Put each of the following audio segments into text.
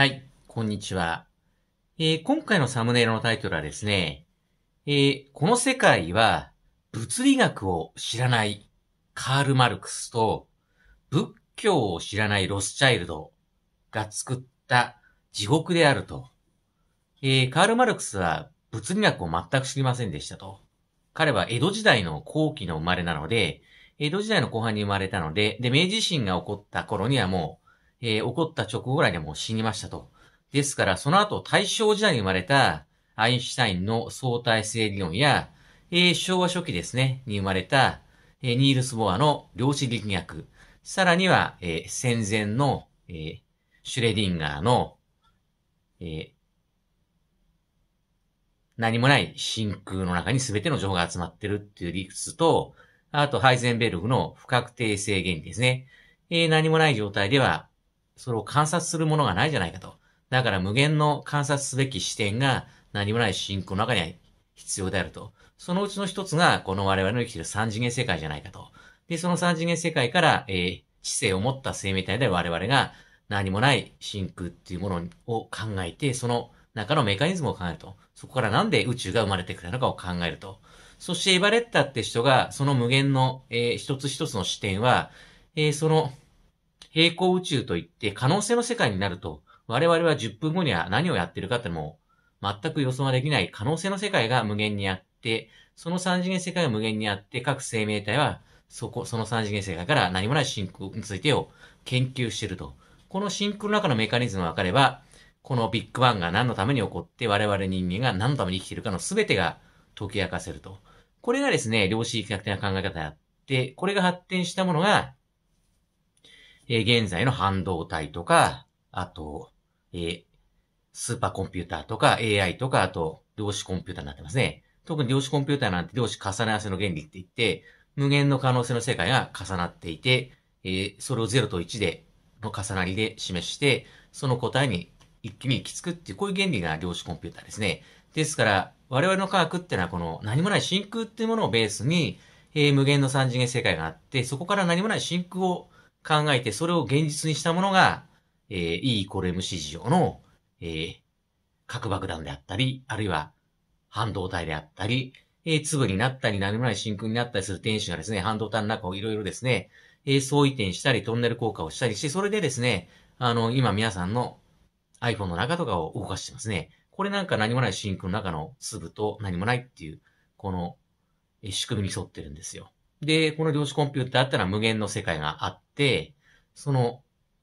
はい、こんにちは。えー、今回のサムネイルのタイトルはですね、えー、この世界は物理学を知らないカール・マルクスと仏教を知らないロスチャイルドが作った地獄であると。えー、カール・マルクスは物理学を全く知りませんでしたと。彼は江戸時代の後期の生まれなので、江戸時代の後半に生まれたので、で、明治維新が起こった頃にはもうえー、起こった直後ぐらいでもう死にましたと。ですから、その後、大正時代に生まれた、アインシュタインの相対性理論や、えー、昭和初期ですね、に生まれた、えー、ニールス・ボアの量子力学、さらには、えー、戦前の、えー、シュレディンガーの、えー、何もない真空の中に全ての情報が集まってるっていう理屈と、あとハイゼンベルグの不確定性原理ですね。えー、何もない状態ではそれを観察するものがないじゃないかと。だから無限の観察すべき視点が何もない真空の中には必要であると。そのうちの一つが、この我々の生きている三次元世界じゃないかと。で、その三次元世界から、えー、知性を持った生命体で我々が何もない真空っていうものを考えて、その中のメカニズムを考えると。そこからなんで宇宙が生まれてくるたのかを考えると。そしてエァレッタって人が、その無限の、えー、一つ一つの視点は、えー、その平行宇宙といって可能性の世界になると、我々は10分後には何をやってるかっても全く予想ができない可能性の世界が無限にあって、その三次元世界が無限にあって、各生命体はそこ、その三次元世界から何もない真空についてを研究してると。この真空の中のメカニズムが分かれば、このビッグバンが何のために起こって我々人間が何のために生きているかの全てが解き明かせると。これがですね、量子力学的な考え方であって、これが発展したものがえー、現在の半導体とか、あと、えー、スーパーコンピューターとか AI とか、あと、量子コンピューターになってますね。特に量子コンピューターなんて量子重ね合わせの原理って言って、無限の可能性の世界が重なっていて、えー、それを0と1で、の重なりで示して、その答えに一気に行き着くっていう、こういう原理が量子コンピューターですね。ですから、我々の科学ってのはこの何もない真空っていうものをベースに、えー、無限の三次元世界があって、そこから何もない真空を考えて、それを現実にしたものが、えー、E イコール MC 事情の、えー、核爆弾であったり、あるいは半導体であったり、えー、粒になったり、何もない真空になったりする電子がですね、半導体の中をいろいろですね、えー、相違点したり、トンネル効果をしたりして、それでですね、あの、今皆さんの iPhone の中とかを動かしてますね。これなんか何もない真空の中の粒と何もないっていう、この、えー、仕組みに沿ってるんですよ。で、この量子コンピューターってのは無限の世界があって、、その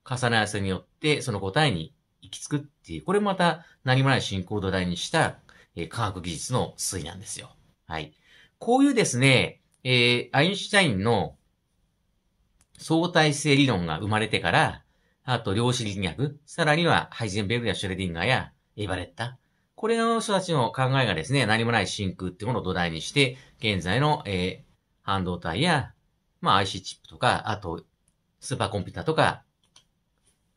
重ね合わせによって、その答えに行き着くっていう、これまた何もない進行土台にした、えー、科学技術の推移なんですよ。はい。こういうですね、えー、アインシュタインの相対性理論が生まれてから、あと量子力学、さらにはハイゼンベルグやシュレディンガーやエヴァレッタ、これの人たちの考えがですね、何もない真空っていうものを土台にして、現在の、えー、半導体や、まあ IC チップとか、あとスーパーコンピューターとか、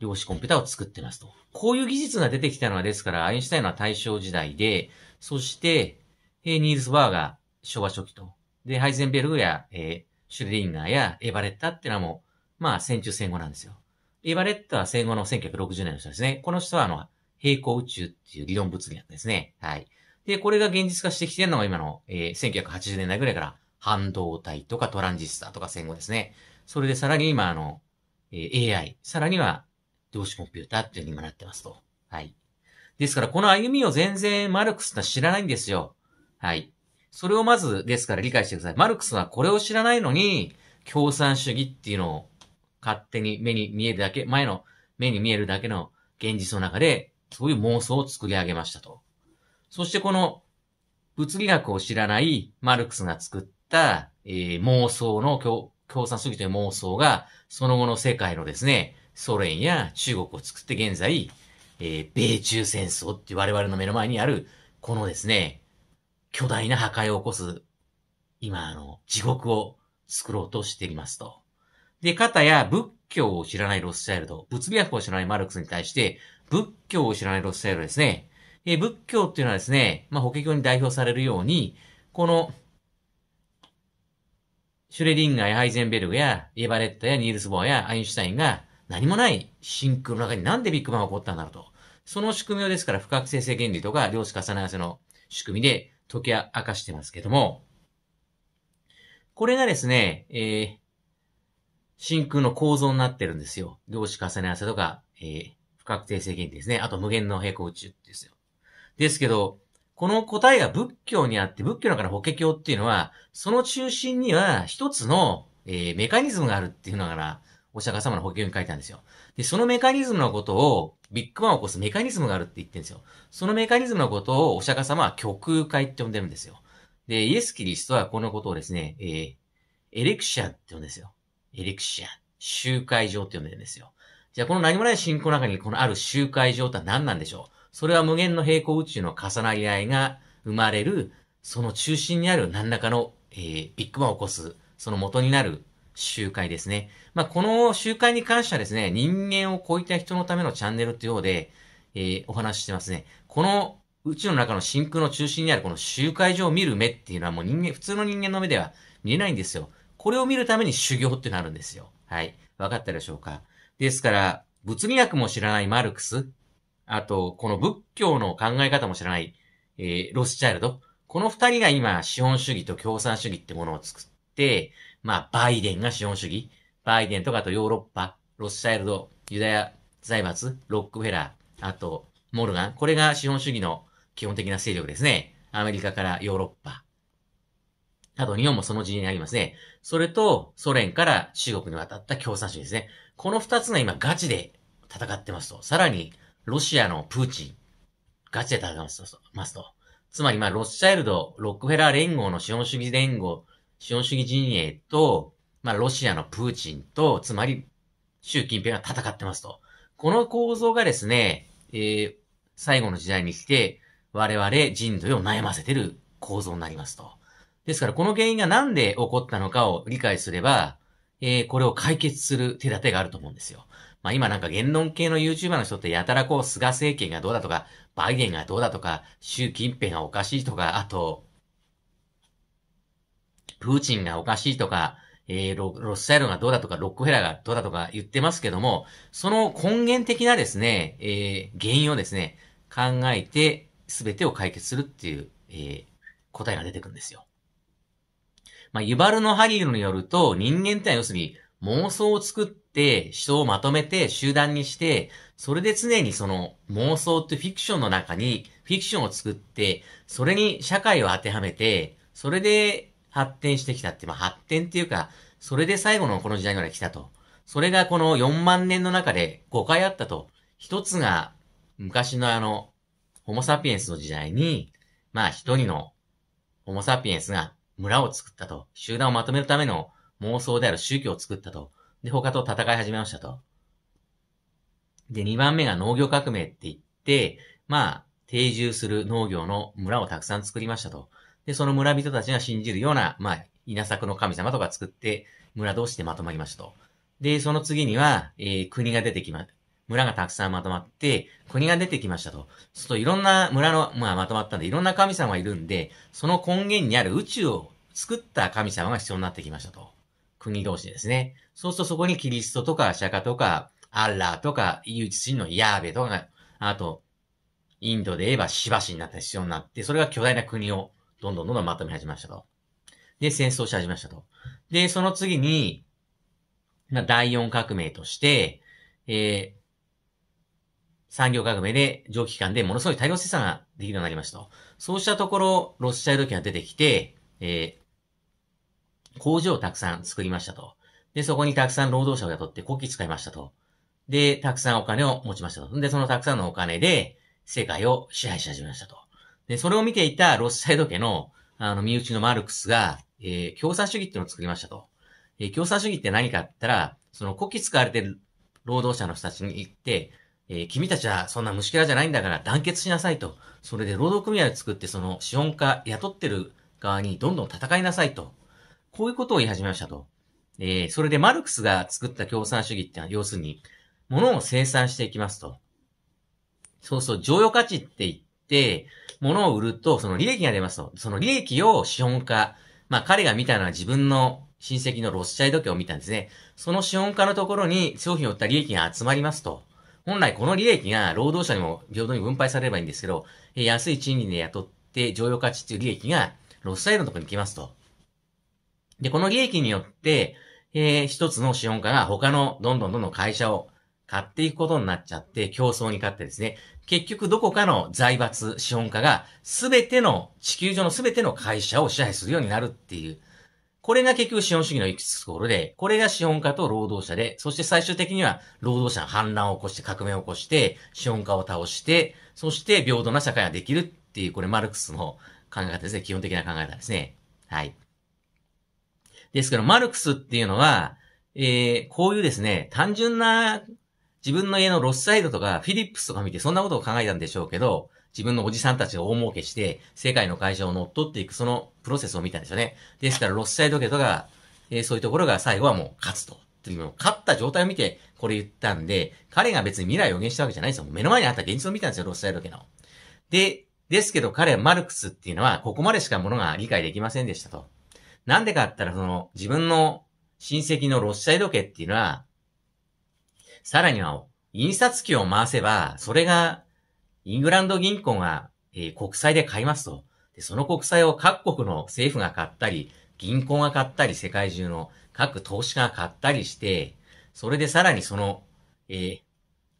量子コンピューターを作ってますと。こういう技術が出てきたのは、ですから、アインシュタインは大正時代で、そして、えニールス・バーが昭和初期と。で、ハイゼンベルグや、えー、シュレディンガーやエバレッタってのはもう、まあ、戦中戦後なんですよ。エバレッタは戦後の1960年の人ですね。この人は、あの、平行宇宙っていう理論物理なんですね。はい。で、これが現実化してきてるのが今の、えー、1980年代ぐらいから、半導体とかトランジスタとか戦後ですね。それでさらに今、あの、AI、さらには量子コンピューターっていうに今なってますと。はい。ですから、この歩みを全然マルクスは知らないんですよ。はい。それをまず、ですから理解してください。マルクスはこれを知らないのに、共産主義っていうのを勝手に目に見えるだけ、前の目に見えるだけの現実の中で、そういう妄想を作り上げましたと。そしてこの物理学を知らないマルクスが作った、えー、妄想の共共産主義という妄想が、その後の世界のですね、ソ連や中国を作って現在、えー、米中戦争って我々の目の前にある、このですね、巨大な破壊を起こす、今、あの、地獄を作ろうとしていますと。で、たや仏教を知らないロスチャイルド、物理学を知らないマルクスに対して、仏教を知らないロスチャイルドですね。えー、仏教っていうのはですね、まあ、法華経に代表されるように、この、シュレリンガーやハイゼンベルグや、イエバレットやニールス・ボーやアインシュタインが何もない真空の中になんでビッグバンが起こったんだろうと。その仕組みをですから不確定性原理とか量子重ね合わせの仕組みで解き明かしてますけども、これがですね、えー、真空の構造になってるんですよ。量子重ね合わせとか、えー、不確定性原理ですね。あと無限の平行宇宙ですよ。ですけど、この答えが仏教にあって、仏教の中の法華経っていうのは、その中心には一つの、えー、メカニズムがあるっていうのが、お釈迦様の法華経に書いたんですよ。で、そのメカニズムのことを、ビッグマンを起こすメカニズムがあるって言ってるんですよ。そのメカニズムのことをお釈迦様は極空界って呼んでるんですよ。で、イエス・キリストはこのことをですね、えー、エレクシアって呼んでるんですよ。エレクシア。集会場って呼んでるんですよ。じゃあこの何もない信仰の中にこのある集会場とは何なんでしょうそれは無限の平行宇宙の重なり合いが生まれる、その中心にある何らかの、えー、ビッグバンを起こす、その元になる集会ですね。まあ、この集会に関してはですね、人間を超えた人のためのチャンネルってようで、えー、お話ししてますね。この宇宙の中の真空の中心にあるこの集会所を見る目っていうのはもう人間、普通の人間の目では見えないんですよ。これを見るために修行ってなるんですよ。はい。わかったでしょうか。ですから、物理学も知らないマルクス、あと、この仏教の考え方も知らない、えー、ロスチャイルド。この二人が今、資本主義と共産主義ってものを作って、まあ、バイデンが資本主義。バイデンとかあとヨーロッパ、ロスチャイルド、ユダヤ財閥、ロックフェラー、あと、モルガン。これが資本主義の基本的な勢力ですね。アメリカからヨーロッパ。あと日本もその時営にありますね。それと、ソ連から中国に渡った共産主義ですね。この二つが今ガチで戦ってますと。さらに、ロシアのプーチン、ガチで戦いますと。つまり、まあ、ロスチャイルド、ロックフェラー連合の資本主義連合、資本主義陣営と、まあ、ロシアのプーチンと、つまり、習近平が戦ってますと。この構造がですね、えー、最後の時代に来て、我々人類を悩ませてる構造になりますと。ですから、この原因がなんで起こったのかを理解すれば、えー、これを解決する手立てがあると思うんですよ。まあ今なんか言論系の YouTuber の人ってやたらこう菅政権がどうだとか、バイデンがどうだとか、習近平がおかしいとか、あと、プーチンがおかしいとか、えー、ロロスサイルがどうだとか、ロックフェラーがどうだとか言ってますけども、その根源的なですね、えー、原因をですね、考えて全てを解決するっていう、えー、答えが出てくるんですよ。まあ、ユバルのハリルによると、人間っては要するに妄想を作って、人をまとめて、集団にして、それで常にその妄想ってフィクションの中に、フィクションを作って、それに社会を当てはめて、それで発展してきたって、まあ発展っていうか、それで最後のこの時代まで来たと。それがこの4万年の中で5回あったと。一つが、昔のあの、ホモサピエンスの時代に、まあ一人のホモサピエンスが村を作ったと。集団をまとめるための妄想である宗教を作ったと。で、他と戦い始めましたと。で、2番目が農業革命って言って、まあ、定住する農業の村をたくさん作りましたと。で、その村人たちが信じるような、まあ、稲作の神様とか作って、村同士でまとまりましたと。で、その次には、えー、国が出てきま、村がたくさんまとまって、国が出てきましたと。そうといろんな村の、まあまとまったんで、いろんな神様がいるんで、その根源にある宇宙を作った神様が必要になってきましたと。国同士ですね。そうするとそこにキリストとか、釈迦とか、アッラーとか、チ一ンのヤーベとか、あと、インドで言えばシバシになった必要になって、それが巨大な国をどんどんどんどんまとめ始めましたと。で、戦争し始めましたと。で、その次に、まあ、第4革命として、えー、産業革命で蒸気機関でものすごい大量生産ができるようになりましたと。そうしたところ、ロスチャイルドが出てきて、えー、工場をたくさん作りましたと。で、そこにたくさん労働者を雇って国旗使いましたと。で、たくさんお金を持ちましたと。で、そのたくさんのお金で世界を支配し始めましたと。で、それを見ていたロスサイド家の、あの、身内のマルクスが、えー、共産主義っていうのを作りましたと。えー、共産主義って何かって言ったら、その国旗使われてる労働者の人たちに行って、えー、君たちはそんな虫けらじゃないんだから団結しなさいと。それで労働組合を作って、その資本家雇ってる側にどんどん戦いなさいと。こういうことを言い始めましたと。えー、それでマルクスが作った共産主義ってのは、要するに、物を生産していきますと。そうそう、常用価値って言って、物を売ると、その利益が出ますと。その利益を資本家。まあ、彼が見たのは自分の親戚のロスチャイド家を見たんですね。その資本家のところに商品を売った利益が集まりますと。本来この利益が労働者にも平等に分配されればいいんですけど、え安い賃金で雇って常用価値っていう利益がロスチャイドのところに来ますと。で、この利益によって、えー、一つの資本家が他のどんどんどんどん会社を買っていくことになっちゃって、競争に勝ってですね、結局どこかの財閥、資本家が全ての、地球上の全ての会社を支配するようになるっていう。これが結局資本主義の行き着くところで、これが資本家と労働者で、そして最終的には労働者の反乱を起こして革命を起こして、資本家を倒して、そして平等な社会ができるっていう、これマルクスの考え方ですね。基本的な考え方ですね。はい。ですけど、マルクスっていうのは、えー、こういうですね、単純な自分の家のロスサイドとか、フィリップスとか見てそんなことを考えたんでしょうけど、自分のおじさんたちが大儲けして、世界の会社を乗っ取っていくそのプロセスを見たんですよね。ですから、ロスサイド家とか、えー、そういうところが最後はもう勝つと。っていうのを勝った状態を見て、これ言ったんで、彼が別に未来を予言したわけじゃないですよ。目の前にあった現実を見たんですよ、ロスサイド家の。で、ですけど彼マルクスっていうのは、ここまでしかものが理解できませんでしたと。なんでかって言ったら、その、自分の親戚のロッシャイ時計っていうのは、さらには、印刷機を回せば、それが、イングランド銀行が、えー、国債で買いますと。で、その国債を各国の政府が買ったり、銀行が買ったり、世界中の各投資家が買ったりして、それでさらにその、えー、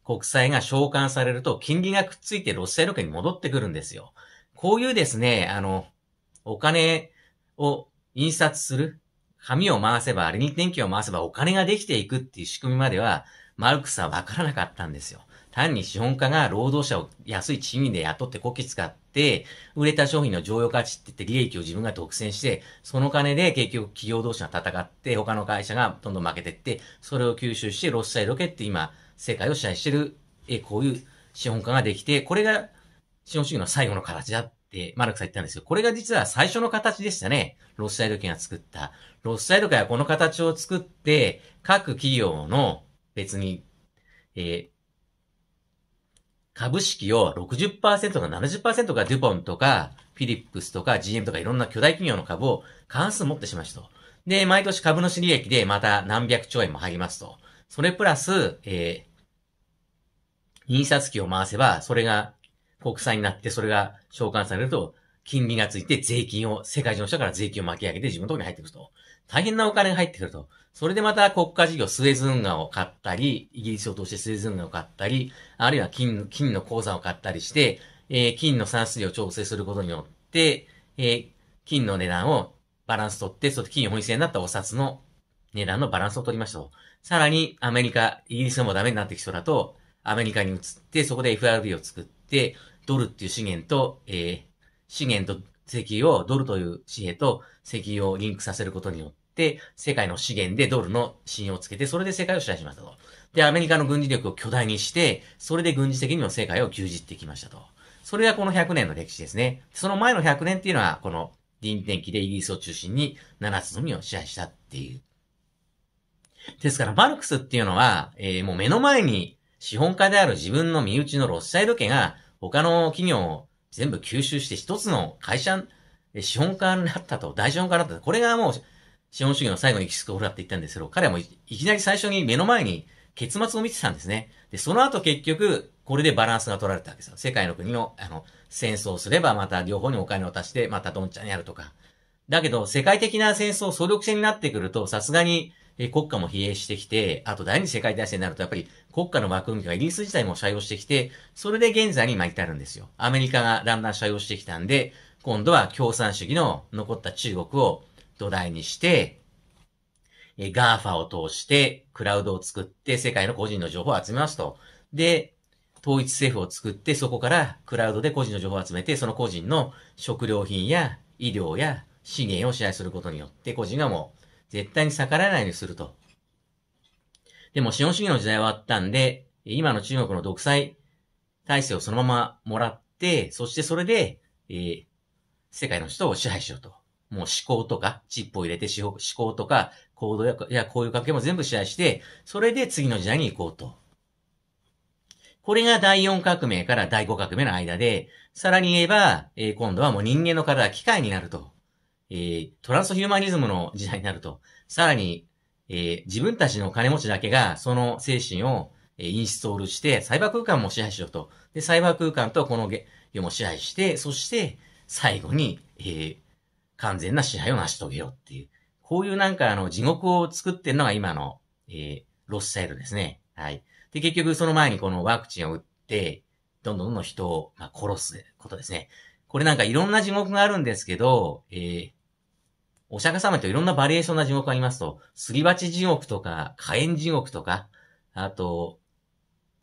国債が償還されると、金利がくっついてロシアロケに戻ってくるんですよ。こういうですね、あの、お金を印刷する、紙を回せば、あれに電気を回せばお金ができていくっていう仕組みまでは、マルクスは分からなかったんですよ。単に資本家が労働者を安い賃金で雇ってこき使って、売れた商品の常用価値って言って利益を自分が独占して、その金で結局企業同士が戦って、他の会社がどんどん負けてって、それを吸収してロスサイロケって今、世界を支配してる、え、こういう資本家ができて、これが資本主義の最後の形だっってマルクスは言ったんですよ。これが実は最初の形でしたね。ロスサイド権が作った。ロスサイド家はこの形を作って、各企業の別に、えー、株式を60%か70%がデュポンとか、フィリップスとか GM とかいろんな巨大企業の株を関数持ってしまうと。で、毎年株主利益でまた何百兆円も入りますと。それプラス、えー、印刷機を回せば、それが国債になって、それが償還されると、金利がついて税金を、世界中の人から税金を巻き上げて自分のところに入ってくると。大変なお金が入ってくると。それでまた国家事業、スエズ運河を買ったり、イギリスを通してスエズ運河を買ったり、あるいは金、金の鉱山を買ったりして、えー、金の産出量を調整することによって、えー、金の値段をバランス取って、そして金本位制になったお札の値段のバランスを取りましたと。さらに、アメリカ、イギリスもダメになってきそうだと、アメリカに移って、そこで FRB を作って、ドルっていう資源と、えー、資源と石油をドルという紙幣と石油をリンクさせることによって、世界の資源でドルの信用をつけて、それで世界を支配しましたと。で、アメリカの軍事力を巨大にして、それで軍事的にも世界を牛耳ってきましたと。それがこの100年の歴史ですね。その前の100年っていうのは、この臨天気でイギリスを中心に7つのみを支配したっていう。ですから、マルクスっていうのは、えー、もう目の前に資本家である自分の身内のロッシャイド家が他の企業を全部吸収して一つの会社、資本家になったと、大資本家になったと、これがもう資本主義の最後のエキスくールだって言ったんですけど、彼はもういきなり最初に目の前に結末を見てたんですね。で、その後結局、これでバランスが取られたわけですよ。世界の国の、あの、戦争をすればまた両方にお金を足して、またどんちゃんやるとか。だけど、世界的な戦争、総力戦になってくると、さすがにえ国家も疲弊してきて、あと第二次世界大戦になるとやっぱり国家の枠組みがイギリス自体も採用してきて、それで現在に巻いてあるんですよ。アメリカがだんだん採用してきたんで、今度は共産主義の残った中国を土台にして、えガーファを通してクラウドを作って世界の個人の情報を集めますと。で、統一政府を作ってそこからクラウドで個人の情報を集めて、その個人の食料品や医療や資源を支配することによって個人がもう絶対に逆らえないようにすると。でも資本主義の時代はあったんで、今の中国の独裁体制をそのままもらって、そしてそれで、えー、世界の人を支配しようと。もう思考とか、チップを入れて思考とか、行動や、こういう関係も全部支配して、それで次の時代に行こうと。これが第4革命から第5革命の間で、さらに言えば、えー、今度はもう人間の体は機械になると。えー、トランスヒューマニズムの時代になると、さらに、えー、自分たちのお金持ちだけが、その精神を、えインストールして、サイバー空間も支配しようと。で、サイバー空間とこの世も支配して、そして、最後に、えー、完全な支配を成し遂げようっていう。こういうなんかあの、地獄を作ってるのが今の、えー、ロスサイドですね。はい。で、結局その前にこのワクチンを打って、どんどんどんどん人を、まあ、殺すことですね。これなんかいろんな地獄があるんですけど、えー、お釈迦様といろんなバリエーションな地獄がありますと、すり鉢地獄とか、火炎地獄とか、あと、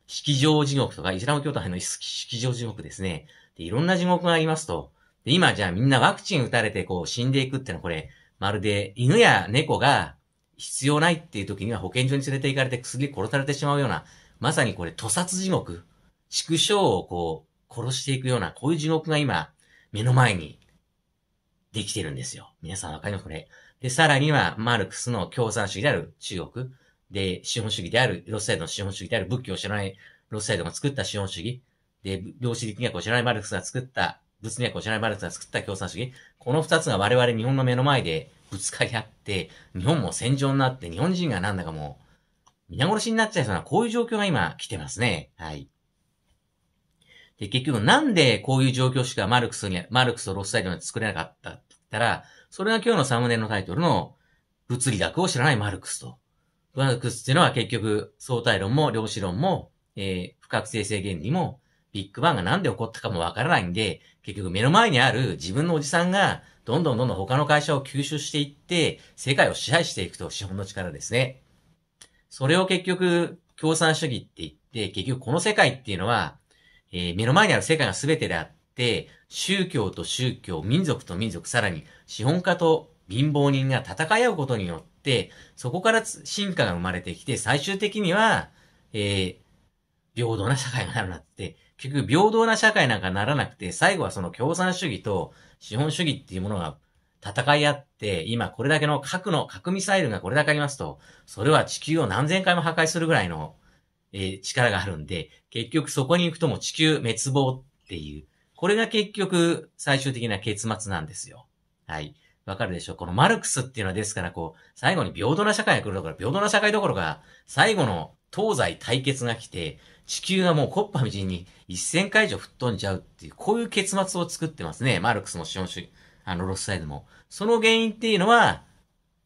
式場地獄とか、イスラム教徒の式場地獄ですね。で、いろんな地獄がありますと。で、今じゃあみんなワクチン打たれてこう死んでいくってのはこれ、まるで犬や猫が必要ないっていう時には保健所に連れて行かれて薬殺されてしまうような、まさにこれ、屠殺地獄、畜生をこう、殺していくような、こういう地獄が今、目の前にできてるんですよ。皆さんわかりますこれ。で、さらには、マルクスの共産主義である中国、で、資本主義である、ロシアの資本主義である、仏教を知らないロシアが作った資本主義、で、量子力学を知らないマルクスが作った、物理学を知らないマルクスが作った共産主義、この二つが我々日本の目の前でぶつかり合って、日本も戦場になって、日本人がなんだかもう、皆殺しになっちゃいそうな、こういう状況が今来てますね。はい。で、結局なんでこういう状況しかマルクスに、マルクスとロスサイドに作れなかったって言ったら、それが今日のサムネのタイトルの物理学を知らないマルクスと。マルクスっていうのは結局相対論も量子論も、えー、不確定性原理も、ビッグバンがなんで起こったかもわからないんで、結局目の前にある自分のおじさんが、どんどんどんどん他の会社を吸収していって、世界を支配していくと、資本の力ですね。それを結局、共産主義って言って、結局この世界っていうのは、えー、目の前にある世界が全てであって、宗教と宗教、民族と民族、さらに資本家と貧乏人が戦い合うことによって、そこから進化が生まれてきて、最終的には、えー、平等な社会がなるなって、結局平等な社会なんかならなくて、最後はその共産主義と資本主義っていうものが戦い合って、今これだけの核の、核ミサイルがこれだけありますと、それは地球を何千回も破壊するぐらいのえー、力があるんで、結局そこに行くとも地球滅亡っていう、これが結局最終的な結末なんですよ。はい。わかるでしょこのマルクスっていうのはですから、こう、最後に平等な社会が来るところ、平等な社会どころか、最後の東西対決が来て、地球がもうコッパみじんに1000回以上吹っ飛んじゃうっていう、こういう結末を作ってますね。マルクスの資本主義、あの、ロスサイドも。その原因っていうのは、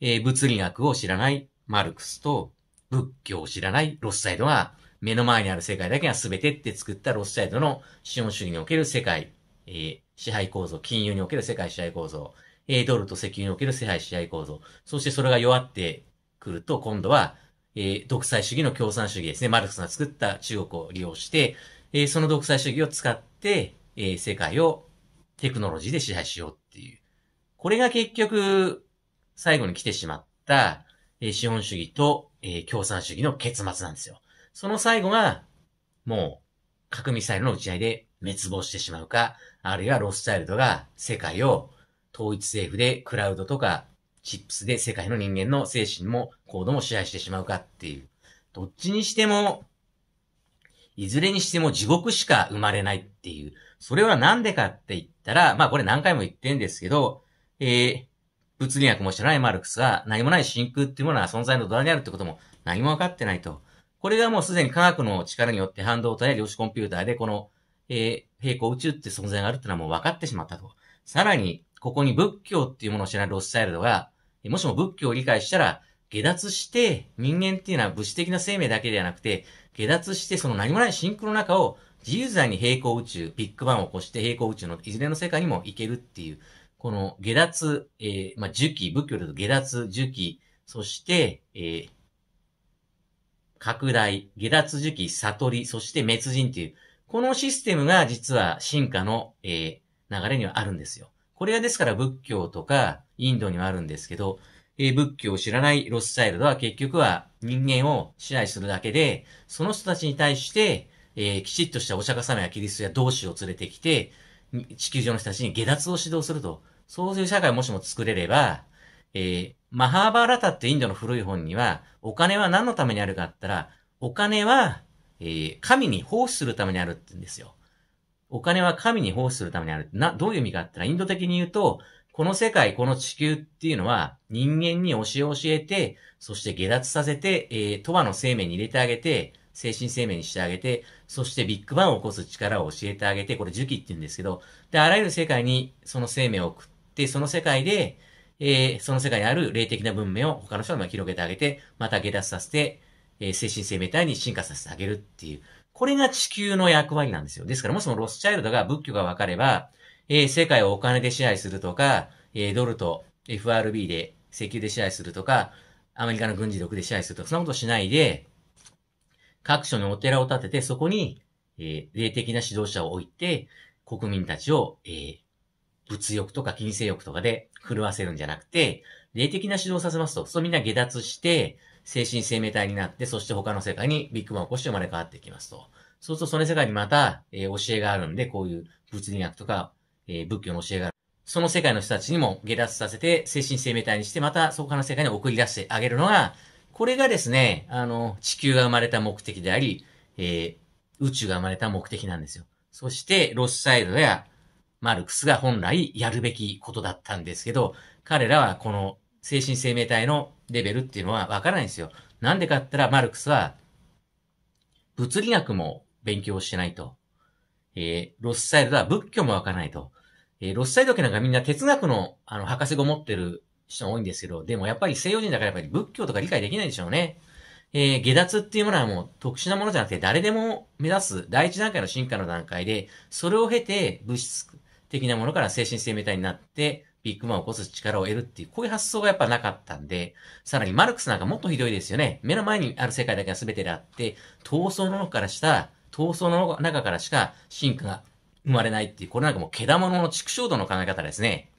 えー、物理学を知らないマルクスと、仏教を知らないロスサイドが、目の前にある世界だけが全てって作ったロスサイドの資本主義における世界、えー、支配構造、金融における世界支配構造、えドルと石油における世界支配構造、そしてそれが弱ってくると、今度は、えー、独裁主義の共産主義ですね。マルクスが作った中国を利用して、えー、その独裁主義を使って、えー、世界をテクノロジーで支配しようっていう。これが結局、最後に来てしまった、え資本主義とえー、共産主義の結末なんですよ。その最後が、もう、核ミサイルの打ち合いで滅亡してしまうか、あるいはロスチャイルドが世界を統一政府でクラウドとかチップスで世界の人間の精神も行動も支配してしまうかっていう。どっちにしても、いずれにしても地獄しか生まれないっていう。それはなんでかって言ったら、まあこれ何回も言ってんですけど、えー、物理学も知らないマルクスは、何もない真空っていうものは存在の土台にあるってことも何も分かってないと。これがもうすでに科学の力によって半導体や量子コンピューターで、この、えー、平行宇宙って存在があるってのはもう分かってしまったと。さらに、ここに仏教っていうものを知らないロスチャイルドが、もしも仏教を理解したら、下脱して、人間っていうのは物質的な生命だけではなくて、下脱してその何もない真空の中を自由座に平行宇宙、ビッグバンを起こして平行宇宙のいずれの世界にも行けるっていう、この下脱、えー、まあ、儒記、仏教だと下脱、樹木。そして、えー、拡大、下脱樹木悟り、そして滅人という、このシステムが実は進化の、えー、流れにはあるんですよ。これはですから仏教とかインドにはあるんですけど、えー、仏教を知らないロスチャイルドは結局は人間を支配するだけで、その人たちに対して、えー、きちっとしたお釈迦様やキリストや同志を連れてきて、地球上の人たちに下脱を指導すると。そういう社会もしも作れれば、えー、マハーバーラタってインドの古い本には、お金は何のためにあるかって言ったら、お金は、えー、神に奉仕するためにあるって言うんですよ。お金は神に奉仕するためにある。な、どういう意味かって言ったら、インド的に言うと、この世界、この地球っていうのは、人間に教えを教えて、そして下脱させて、えー、トワの生命に入れてあげて、精神生命にしてあげて、そしてビッグバンを起こす力を教えてあげて、これ樹器って言うんですけど、で、あらゆる世界にその生命を送ってで、その世界で、えー、その世界にある霊的な文明を他の人に広げてあげて、また下脱させて、えー、精神生命体に進化させてあげるっていう。これが地球の役割なんですよ。ですから、もしもロスチャイルドが仏教が分かれば、えー、世界をお金で支配するとか、えー、ドルと FRB で石油で支配するとか、アメリカの軍事力で支配するとか、そんなことしないで、各所にお寺を建てて、そこに、えー、霊的な指導者を置いて、国民たちを、えー、物欲とか金性欲とかで狂わせるんじゃなくて、霊的な指導をさせますと、そうみんな下脱して、精神生命体になって、そして他の世界にビッグマンを起こして生まれ変わっていきますと。そうするとその世界にまた、えー、教えがあるんで、こういう物理学とか、えー、仏教の教えがある。その世界の人たちにも下脱させて、精神生命体にして、またそこの世界に送り出してあげるのが、これがですね、あの、地球が生まれた目的であり、えー、宇宙が生まれた目的なんですよ。そして、ロスサイドやマルクスが本来やるべきことだったんですけど、彼らはこの精神生命体のレベルっていうのはわからないんですよ。なんでかって言ったら、マルクスは、物理学も勉強してないと。えー、ロスサイドは仏教もわからないと。えー、ロスサイド家なんかみんな哲学の、あの、博士号持ってる人多いんですけど、でもやっぱり西洋人だからやっぱり仏教とか理解できないでしょうね。えー、下脱っていうものはもう特殊なものじゃなくて、誰でも目指す第一段階の進化の段階で、それを経て物質的なものから精神生命体になって、ビッグマンを起こす力を得るっていう、こういう発想がやっぱなかったんで、さらにマルクスなんかもっとひどいですよね。目の前にある世界だけが全てであって、闘争の中からした、闘争の中からしか進化が生まれないっていう、これなんかもう、けだものの畜生度の考え方ですね。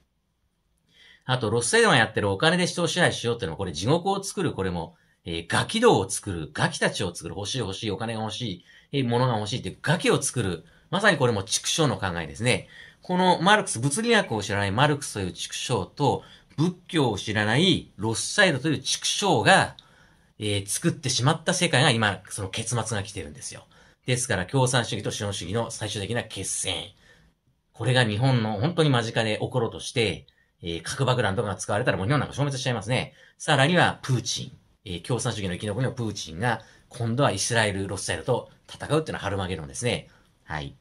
あと、ロスセイドンやってるお金で人を支配しようっていうのは、これ地獄を作る、これも、えー、ガキ道を作る、ガキたちを作る、欲しい欲しい、お金が欲しい、えー、物が欲しいっていうガキを作る、まさにこれも畜生の考えですね。このマルクス、物理学を知らないマルクスという畜生と、仏教を知らないロスサイドという畜生が、えー、作ってしまった世界が今、その結末が来てるんですよ。ですから、共産主義と資本主義の最終的な決戦。これが日本の本当に間近で起ころうとして、えー、核爆弾とかが使われたらもう日本なんか消滅しちゃいますね。さらには、プーチン。えー、共産主義の生き残りのプーチンが、今度はイスラエル、ロスサイドと戦うっていうのはハルマゲロンですね。はい。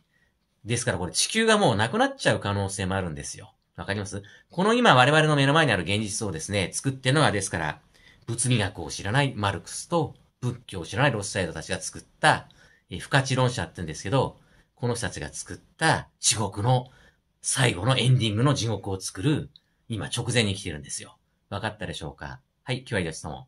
ですからこれ地球がもうなくなっちゃう可能性もあるんですよ。わかりますこの今我々の目の前にある現実をですね、作ってるのはですから、物理学を知らないマルクスと仏教を知らないロスサイドたちが作った、え不可知論者って言うんですけど、この人たちが作った地獄の最後のエンディングの地獄を作る、今直前に来てるんですよ。わかったでしょうかはい、今日は以上です。どうも。